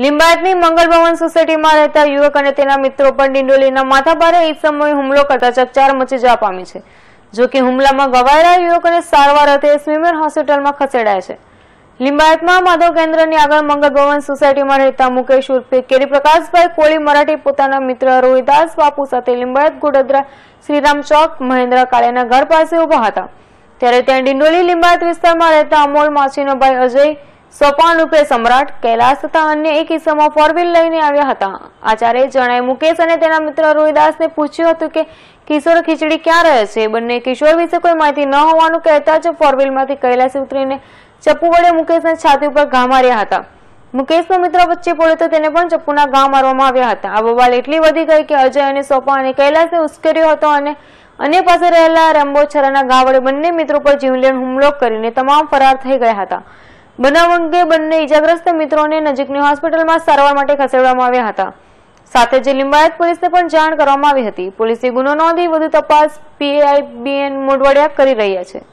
લિંબાયતની મંગલ ભવન સોસાયટીમાં રહેતા યુવક અને તેના મિત્રો પર ડિંડોલીના માથાભારે એક સમયે હુમલો કરતા ચકચાર મચી જવા પામી છે જો કે હુમલામાં ગવાયેલા યુવકોને સારવાર અર્થે સ્વીમેર હોસ્પિટલમાં ખસેડાય છે લિંબાયતમાં માધવ કેન્દ્રની આગળ મંગલ ભવન સોસાયટીમાં રહેતા મુકેશ ઉર્ફે કેરી કોળી મરાઠી પોતાના મિત્ર રોહિદાસ બાપુ સાથે લિંબાયત ગોડદરા શ્રીરામ ચોક મહેન્દ્ર કાળેના ઘર પાસે ઊભા હતા ત્યારે ત્યાં ડિંડોલી લિંબાયત વિસ્તારમાં રહેતા અમોલ માછીનો ભાઈ અજય સોપાન રૂપે સમ્રાટ કૈલાસ તથા અન્ય એક ઈસમો ફોર લઈને આવ્યા હતા આચાર્ય જણાય મુકેશ અને તેના મિત્ર રોહિદાસને પૂછ્યું હતું કે કિશોર ખીચડી ક્યાં રહે છે બંને કિશોર વિશે કોઈ માહિતી ન હોવાનું કહેતા જ ફોર વ્હીલમાંથી કૈલાસ ઉતરીને ચપ્પુ વડે મુકેશને છાતી ઉપર ઘા માર્યા હતા મુકેશનો મિત્ર વચ્ચે પડ્યો તો તેને પણ ચપ્પુના ઘા મારવામાં આવ્યા હતા આ બબાલ એટલી વધી ગઈ કે અજય અને સોપા અને કૈલાસને ઉશ્કેર્યો હતો અને અન્ય પાસે રહેલા રંબોછરાના ગા વડે બંને મિત્રો પર જીવલેણ હુમલો કરીને તમામ ફરાર થઈ ગયા હતા બનાવ અંગે બંને ઇજાગ્રસ્ત મિત્રોને નજીકની હોસ્પિટલમાં સારવાર માટે ખસેડવામાં આવ્યા હતા સાથે જ લિંબાયત પોલીસને પણ જાણ કરવામાં આવી હતી પોલીસે ગુનો નોંધી વધુ તપાસ પીઆઈબીએન મોઢવાડિયા કરી રહ્યા છે